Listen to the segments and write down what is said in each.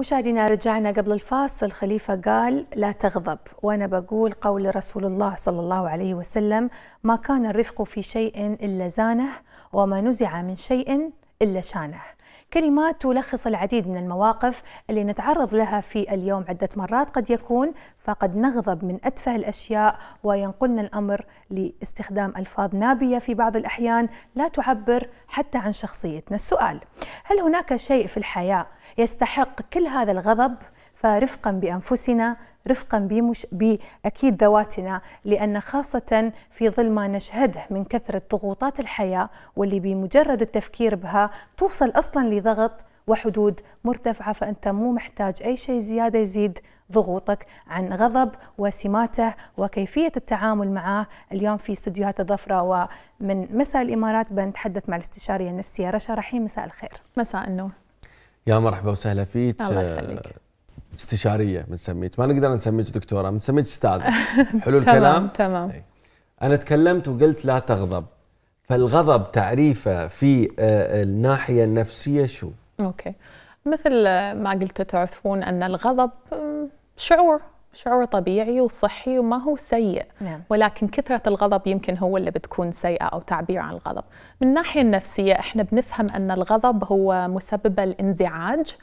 مشاهدينا رجعنا قبل الفاصل خليفة قال لا تغضب وأنا بقول قول رسول الله صلى الله عليه وسلم ما كان الرفق في شيء إلا زانه وما نزع من شيء إلا شانه كلمات تلخص العديد من المواقف اللي نتعرض لها في اليوم عدة مرات قد يكون فقد نغضب من أتفه الأشياء وينقلنا الأمر لاستخدام ألفاظ نابية في بعض الأحيان لا تعبر حتى عن شخصيتنا السؤال هل هناك شيء في الحياة يستحق كل هذا الغضب فرفقا بانفسنا رفقا بمش باكيد ذواتنا لان خاصه في ظل ما نشهده من كثره ضغوطات الحياه واللي بمجرد التفكير بها توصل اصلا لضغط وحدود مرتفعة فأنت مو محتاج أي شيء زيادة يزيد ضغوطك عن غضب وسماته وكيفية التعامل معه اليوم في استديوهات الظفرة ومن مساء الإمارات بنتحدث مع الاستشارية النفسية رشا رحيم مساء الخير مساء النور يا مرحبا وسهلا فيك الله يخليك استشاريه بنسميك ما نقدر نسميك دكتوره بنسميك استاذ حلو الكلام تمام تمام إيه. انا تكلمت وقلت لا تغضب فالغضب تعريفه في آه، الناحيه النفسيه شو اوكي مثل ما قلت تعرفون ان الغضب شعور شعور طبيعي وصحي وما هو سيء نعم. ولكن كثرة الغضب يمكن هو اللي بتكون سيئة أو تعبير عن الغضب من الناحية النفسية إحنا بنفهم أن الغضب هو مسبب الانزعاج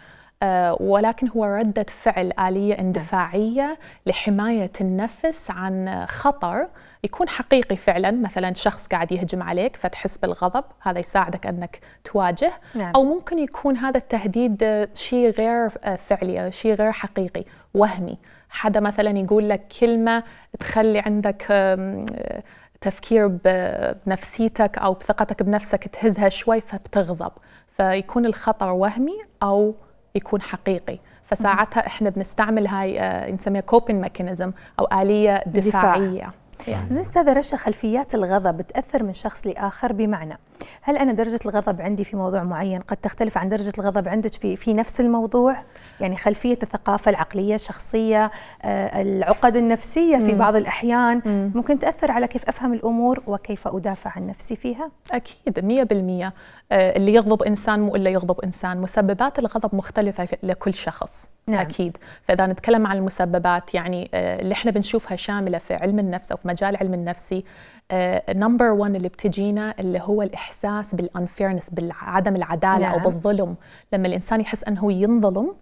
آه، ولكن هو ردة فعل آلية اندفاعية لحماية النفس عن خطر يكون حقيقي فعلا مثلا شخص قاعد يهجم عليك فتحس بالغضب هذا يساعدك انك تواجه نعم. او ممكن يكون هذا التهديد شيء غير فعلي شيء غير حقيقي وهمي حدا مثلا يقول لك كلمه تخلي عندك تفكير بنفسيتك او بثقتك بنفسك تهزها شوي فبتغضب فيكون الخطر وهمي او يكون حقيقي فساعتها احنا بنستعمل هاي آه، نسميها كوبين ميكانيزم او اليه دفاعيه دفاع. زي استاذه رشا خلفيات الغضب بتاثر من شخص لاخر بمعنى هل انا درجه الغضب عندي في موضوع معين قد تختلف عن درجه الغضب عندك في في نفس الموضوع يعني خلفيه الثقافه العقليه الشخصيه آه، العقد النفسيه في بعض الاحيان ممكن تاثر على كيف افهم الامور وكيف ادافع عن نفسي فيها اكيد 100% آه، اللي يغضب انسان مو الا يغضب انسان مسببات الغضب مختلفه لكل شخص نعم. اكيد فاذا نتكلم عن المسببات يعني آه، اللي احنا بنشوفها شامله في علم النفس او في مجال علم النفسي نمبر 1 اللي بتجينا اللي هو الاحساس بالانفيرنس بالعدم العداله نعم. او بالظلم لما الانسان يحس انه ينظلم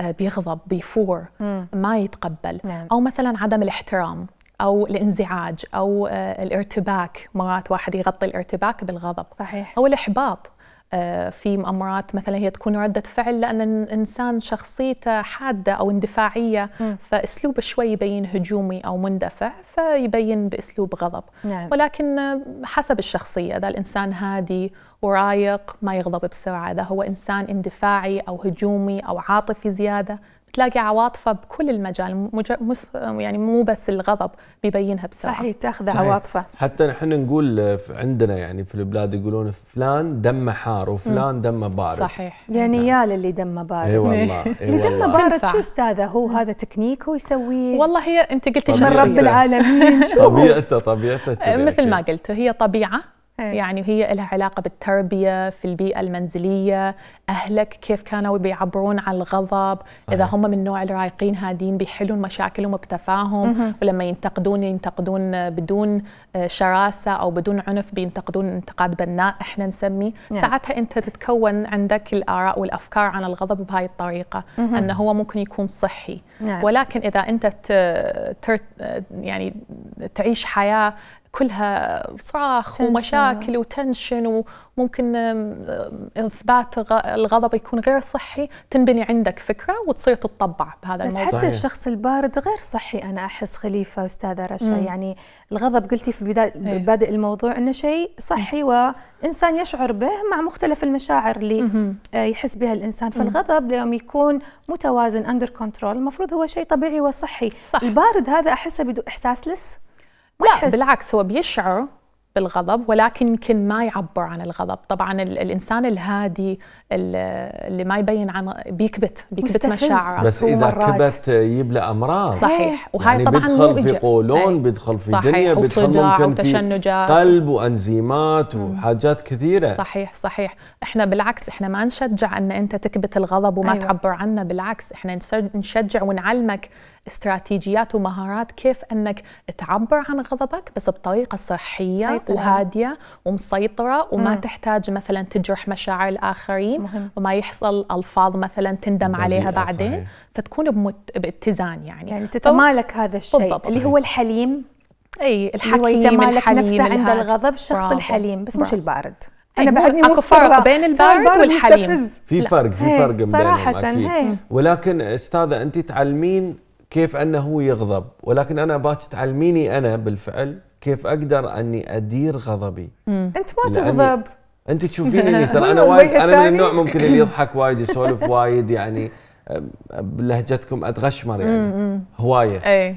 آه، بيغضب بيفور مم. ما يتقبل نعم. او مثلا عدم الاحترام او الانزعاج او آه، الارتباك مرات واحد يغطي الارتباك بالغضب صحيح او الاحباط آه، في مؤامرات مثلا هي تكون ردة فعل لأن الإنسان شخصيته حادة أو اندفاعية فأسلوبه شوي يبين هجومي أو مندفع فيبين بأسلوب غضب نعم. ولكن آه، حسب الشخصية إذا الإنسان هادي ورايق ما يغضب بسرعة إذا هو إنسان اندفاعي أو هجومي أو عاطفي زيادة تلاقي عواطفه بكل المجال مس... يعني مو بس الغضب بيبينها بسرعه صحيح تاخذ عواطفه حتى نحن نقول آه، عندنا يعني في البلاد يقولون فلان دمه حار وفلان دمه بارد صحيح يا يعني نيال نعم. اللي دمه بارد اي والله إيه. اللي دمه بارد شو استاذه هو هذا تكنيك هو يسويه والله هي انت قلتي من رب العالمين طبيعته طبيعته مثل ما قلت هي طبيعه إيه. يعني هي لها علاقة بالتربية في البيئة المنزلية أهلك كيف كانوا بيعبرون عن الغضب صحيح. إذا هم من نوع الرايقين هادين بيحلون مشاكلهم بتفاهم ولما ينتقدون ينتقدون بدون آه، شراسة أو بدون عنف بينتقدون انتقاد بناء إحنا نسميه نعم. ساعتها أنت تتكون عندك الآراء والأفكار عن الغضب بهاي الطريقة أنه هو ممكن يكون صحي يعني. ولكن إذا أنت آه، يعني تعيش حياة كلها صراخ ومشاكل وتنشن وممكن اثبات الغضب يكون غير صحي تنبني عندك فكره وتصير تطبع بهذا بس الموضوع حتى صحيح. الشخص البارد غير صحي انا احس خليفه استاذه رشا مم. يعني الغضب قلتي في بدايه بادئ الموضوع انه شيء صحي إيه. وانسان يشعر به مع مختلف المشاعر اللي مم. آه، يحس بها الانسان فالغضب لما يكون متوازن اندر كنترول المفروض هو شيء طبيعي وصحي صح. البارد هذا احسه بدون احساس لس لا بالعكس هو بيشعر بالغضب ولكن يمكن ما يعبر عن الغضب طبعا الانسان الهادي اللي ما يبين عن بيكبت بيكبت مشاعره بس اذا مرات. كبت يبلى امراض صحيح إيه. وهي يعني طبعا بيدخل في قولون أي. بيدخل في صحيح. دنيا بيدخل ممكن في قلب وانزيمات وحاجات كثيره صحيح صحيح احنا بالعكس احنا ما نشجع ان انت تكبت الغضب وما أيوة. تعبر عنه بالعكس احنا نشجع ونعلمك استراتيجيات ومهارات كيف انك تعبر عن غضبك بس بطريقه صحيه سيطرة. وهاديه ومسيطره وما مم. تحتاج مثلا تجرح مشاعر الاخرين مهم. وما يحصل الفاظ مثلا تندم عليها بعدين صحيح. فتكون بمت... باتزان يعني يعني تتمالك هذا الشيء بالضبط. اللي هو الحليم اي الحكيم الحليم نفسه عند الغضب الشخص برافو. الحليم بس برافو. مش البارد انا بعدني اكو فرق بين البارد والحليم في فرق في فرق بينهم صراحه أكيد. ولكن استاذه انت تعلمين كيف انه يغضب ولكن انا باك تعلميني انا بالفعل كيف اقدر اني ادير غضبي انت ما تغضب انت تشوفيني اني ترى انا وايد انا من النوع ممكن اللي يضحك وايد يسولف وايد يعني بلهجتكم اتغشمر يعني هوايه اي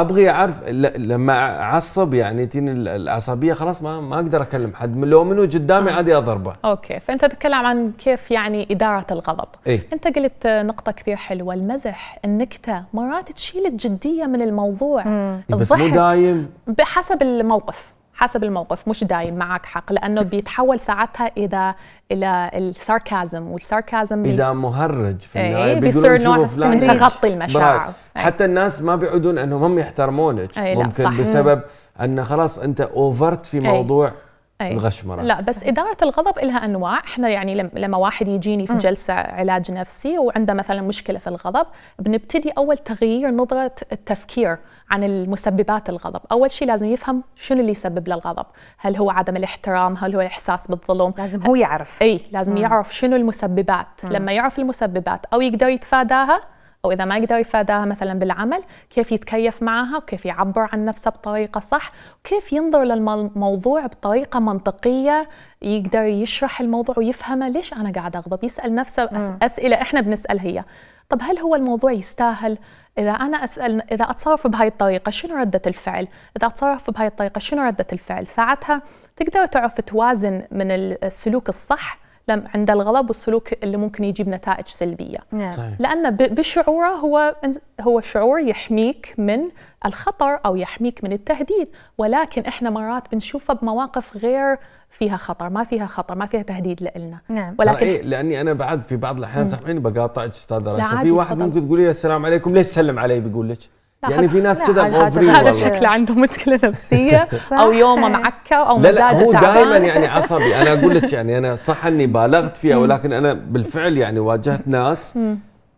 ابغي اعرف لما اعصب يعني تجيني العصبيه خلاص ما ما اقدر اكلم حد لو منو قدامي آه. عادي اضربه اوكي فانت تتكلم عن كيف يعني اداره الغضب إيه؟ انت قلت نقطه كثير حلوه المزح النكته مرات تشيل الجديه من الموضوع بس مو دايم بحسب الموقف حسب الموقف مش دايم معك حق لانه بيتحول ساعتها اذا الى الساركازم والساركازم اذا مهرج في إيه، النهايه ايه بيصير نوع من تغطي المشاعر ايه. حتى الناس ما بيعودون انهم هم يحترمونك ايه ممكن صح. بسبب ان خلاص انت اوفرت في إيه. موضوع ايه. أي. الغشمره لا بس اداره الغضب لها انواع احنا يعني لما واحد يجيني في جلسه علاج نفسي وعنده مثلا مشكله في الغضب بنبتدي اول تغيير نظره التفكير عن المسببات الغضب اول شيء لازم يفهم شنو اللي يسبب له الغضب هل هو عدم الاحترام هل هو الاحساس بالظلم لازم هو يعرف اي لازم مم. يعرف شنو المسببات مم. لما يعرف المسببات او يقدر يتفاداها أو إذا ما قدر يفاداها مثلا بالعمل كيف يتكيف معها وكيف يعبر عن نفسه بطريقة صح وكيف ينظر للموضوع بطريقة منطقية يقدر يشرح الموضوع ويفهمه ليش أنا قاعد أغضب يسأل نفسه م. أسئلة إحنا بنسال هي طب هل هو الموضوع يستاهل إذا أنا أسأل إذا أتصرف بهاي الطريقة شنو ردة الفعل إذا أتصرف بهاي الطريقة شنو ردة الفعل ساعتها تقدر تعرف توازن من السلوك الصح عند الغضب والسلوك اللي ممكن يجيب نتائج سلبيه نعم. صحيح. لان بشعوره هو هو شعور يحميك من الخطر او يحميك من التهديد ولكن احنا مرات بنشوفها بمواقف غير فيها خطر ما فيها خطر ما فيها تهديد لنا نعم ولكن إيه لاني انا بعد في بعض الاحيان سامحيني بقاطعك استاذه رشا في واحد خطر. ممكن تقولي السلام عليكم ليش سلم علي بيقول لك يعني في ناس كذا مغفرين هذا الشكل عنده مشكله نفسيه او يومه معكه او لا لا هو دائما يعني عصبي انا اقول لك يعني انا صح اني بالغت فيها ولكن انا بالفعل يعني واجهت ناس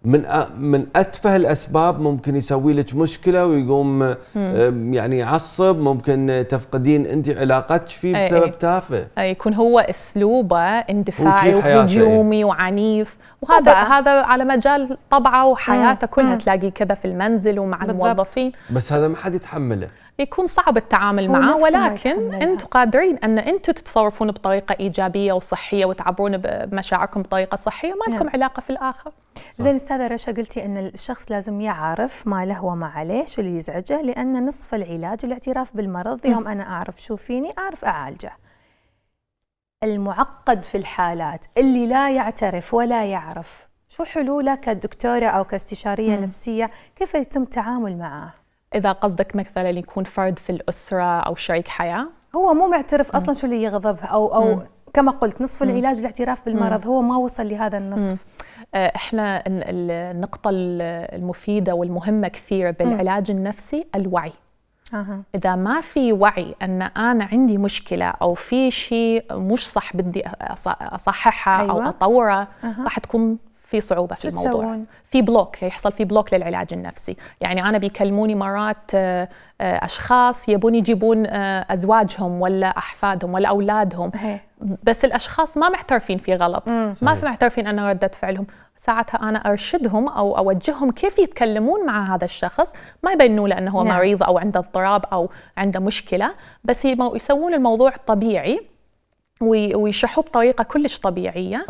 من من اتفه الاسباب ممكن يسوي لك مشكله ويقوم مم. يعني يعصب ممكن تفقدين انت علاقتك فيه بسبب أي تافه أي يكون هو اسلوبه اندفاعي وهجومي وعنيف وهذا طبعا. هذا على مجال طبعه وحياته كلها تلاقيه كذا في المنزل ومع بالضبط. الموظفين بس هذا ما حد يتحمله يكون صعب التعامل معه ولكن انتم قادرين ان انتم تتصرفون بطريقه ايجابيه وصحيه وتعبرون بمشاعركم بطريقه صحيه ما لكم نعم. علاقه في الاخر زين استاذه رشا قلتي ان الشخص لازم يعرف ما له وما عليه شو اللي يزعجه لان نصف العلاج الاعتراف بالمرض يوم انا اعرف شو فيني اعرف اعالجه المعقد في الحالات اللي لا يعترف ولا يعرف شو حلوله كدكتوره او كاستشاريه نفسيه كيف يتم التعامل معه اذا قصدك مثلا يكون فرد في الاسره او شريك حياه هو مو معترف اصلا شو اللي يغضب او او مم. كما قلت نصف العلاج الاعتراف بالمرض هو ما وصل لهذا النصف مم. آه، احنا النقطة المفيدة والمهمة كثير بالعلاج النفسي الوعي أه. إذا ما في وعي أن أنا عندي مشكلة أو في شيء مش صح بدي أصححه أيوة. أو أطوره أه. راح تكون في صعوبه في الموضوع تسوون؟ في بلوك يحصل في بلوك للعلاج النفسي يعني انا بيكلموني مرات آه، آه، اشخاص يبون يجيبون آه، ازواجهم ولا احفادهم ولا اولادهم بس الاشخاص ما محترفين في غلط ما في محترفين ان رده فعلهم ساعتها انا ارشدهم او اوجههم كيف يتكلمون مع هذا الشخص ما يبينوا له انه هو نعم. مريض او عنده اضطراب او عنده مشكله بس يسوون الموضوع طبيعي ويشرحوه بطريقه كلش طبيعيه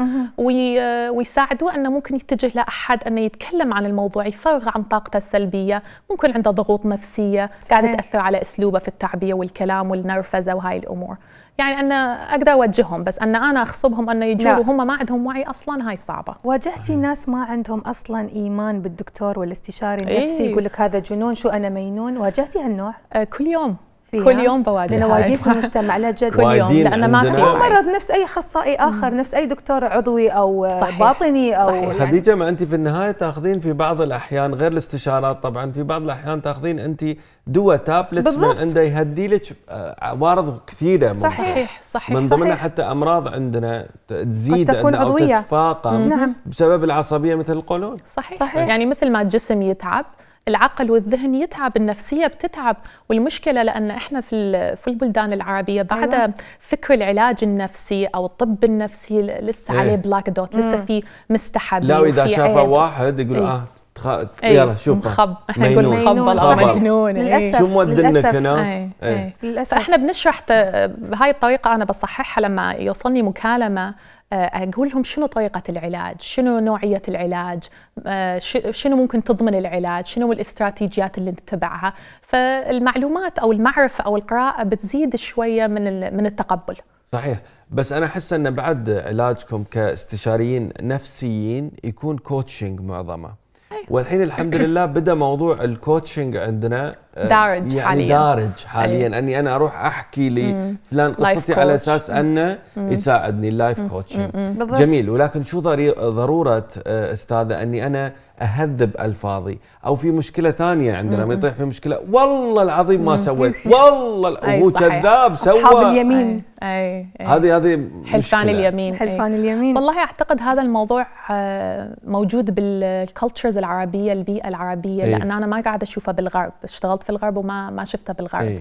ويساعدوه انه ممكن يتجه لاحد انه يتكلم عن الموضوع يفرغ عن طاقته السلبيه ممكن عنده ضغوط نفسيه قاعده تاثر على اسلوبه في التعبير والكلام والنرفزه وهاي الامور يعني انا اقدر اوجههم بس ان انا اخصبهم انه يجوا وهم ما عندهم وعي اصلا هاي صعبه واجهتي ناس ما عندهم اصلا ايمان بالدكتور والاستشاري النفسي إيه؟ يقول لك هذا جنون شو انا مجنون واجهتي هالنوع آه كل يوم فيها كل يوم بوادي لنوادي في المجتمع لا جد كل يوم لان ما في مرض نفس اي اخصائي اخر نفس اي دكتور عضوي او صحيح. باطني او صحيح. يعني خديجه ما انت في النهايه تاخذين في بعض الاحيان غير الاستشارات طبعا في بعض الاحيان تاخذين انت دواء تابلتس بالضبط. من عنده يهدي لك آه، عوارض كثيره صحيح صحيح من ضمنها حتى امراض عندنا تزيد قد تكون عضوية. تتفاقم نعم. بسبب العصبيه مثل القولون صحيح. صحيح يعني مثل ما الجسم يتعب العقل والذهن يتعب النفسيه بتتعب والمشكله لان احنا في في البلدان العربيه بعد أيوة. فكر العلاج النفسي او الطب النفسي لسه إيه. عليه بلاك دوت لسه في مستحب لا واذا شافه واحد يقول إيه. اه تخ... إيه. يلا شوف مخب احنا نقول مخبل او آه، مجنون إيه. للاسف شو مودنك هنا للاسف إيه، فاحنا بنشرح بهاي الطريقه انا بصححها لما يوصلني مكالمه آه، اقول لهم شنو طريقه العلاج شنو نوعيه العلاج آه، شنو ممكن تضمن العلاج شنو الاستراتيجيات اللي نتبعها فالمعلومات او المعرفه او القراءه بتزيد شويه من من التقبل صحيح بس انا احس ان بعد علاجكم كاستشاريين نفسيين يكون كوتشنج معظمه أيوة. والحين الحمد لله بدا موضوع الكوتشنج عندنا آه، دارج يعني حاليا دارج حاليا أي. اني انا اروح احكي لفلان قصتي على اساس انه يساعدني اللايف كوتشنج جميل ولكن شو ضروره آه، استاذه اني انا اهذب الفاظي او في مشكله ثانيه عندنا لما يطيح في مشكله والله العظيم ما سويت والله هو كذاب سوى اصحاب اليمين اي هذه هذه حلفان اليمين حلفان اليمين والله اعتقد هذا الموضوع آه، موجود بالكالتشرز العربيه البيئه العربيه لان انا ما قاعده اشوفها بالغرب اشتغلت حصلت في الغرب وما ما شفتها بالغرب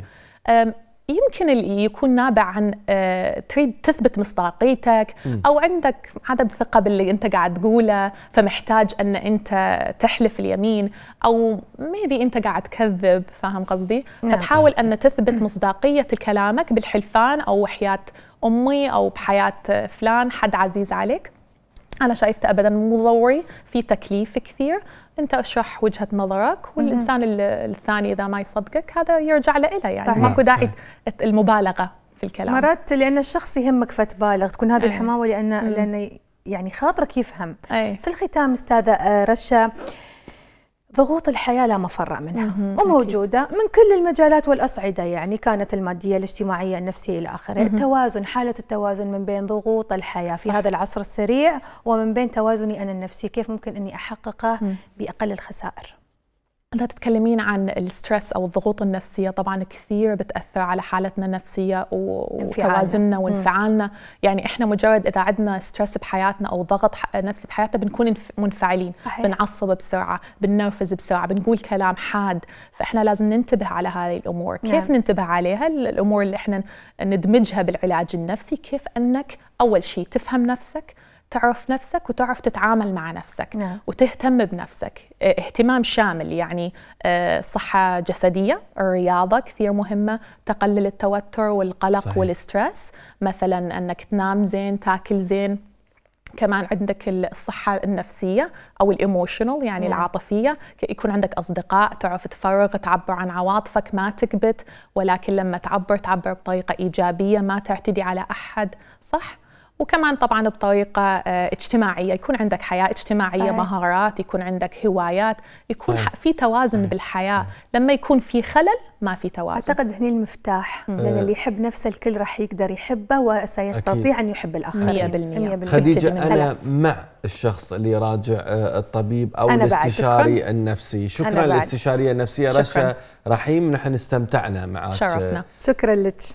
إيه؟ يمكن يكون نابع عن أه، تريد تثبت مصداقيتك او عندك عدم ثقه باللي انت قاعد تقوله فمحتاج ان انت تحلف اليمين او ميبي انت قاعد تكذب فاهم قصدي؟ نعم. فتحاول ان تثبت مصداقيه كلامك بالحلفان او حياه امي او بحياه فلان حد عزيز عليك. انا شايفته ابدا مو ضروري في تكليف كثير انت اشرح وجهه نظرك والانسان الثاني اذا ما يصدقك هذا يرجع له يعني صحيح. ماكو داعي المبالغه في الكلام مرات لان الشخص يهمك فتبالغ تكون هذه إيه. الحماوه لان إيه. لان يعني خاطرك يفهم أي. في الختام استاذه آه، رشا ضغوط الحياة لا مفر منها وموجودة من كل المجالات والأصعدة يعني كانت المادية الاجتماعية النفسية إلى آخره التوازن حالة التوازن من بين ضغوط الحياة في هذا العصر السريع ومن بين توازني أنا النفسي كيف ممكن أني أحققه بأقل الخسائر انت تتكلمين عن الستريس او الضغوط النفسيه طبعا كثير بتاثر على حالتنا النفسيه وتوازننا وانفعالنا يعني احنا مجرد اذا عندنا ستريس بحياتنا او ضغط نفسي بحياتنا بنكون منفعلين صحيح. بنعصب بسرعه بننرفز بسرعه بنقول كلام حاد فاحنا لازم ننتبه على هذه الامور نعم. كيف نعم. ننتبه عليها الامور اللي احنا ندمجها بالعلاج النفسي كيف انك اول شيء تفهم نفسك تعرف نفسك وتعرف تتعامل مع نفسك نعم. وتهتم بنفسك إيه، اهتمام شامل يعني آه، صحة جسدية الرياضة كثير مهمة تقلل التوتر والقلق صحيح. والسترس مثلا أنك تنام زين تاكل زين كمان عندك الصحة النفسية أو الإيموشنال يعني نعم. العاطفية يكون عندك أصدقاء تعرف تفرغ تعبر عن عواطفك ما تكبت ولكن لما تعبر تعبر بطريقة إيجابية ما تعتدي على أحد صح؟ وكمان طبعا بطريقه آه، اجتماعيه يكون عندك حياه اجتماعيه صحيح. مهارات يكون عندك هوايات يكون صحيح. في توازن صحيح. بالحياه صحيح. لما يكون في خلل ما في توازن اعتقد هني المفتاح لان اللي آه. يحب نفسه الكل راح يقدر يحبه وسيستطيع أكيد. ان يحب الاخرين 100%, 100%. خديجه انا مع الشخص اللي يراجع آه، الطبيب او الاستشاري شكراً. النفسي شكرا للاستشاريه النفسيه رشا رحيم نحن استمتعنا معك شرفنا شكرا لك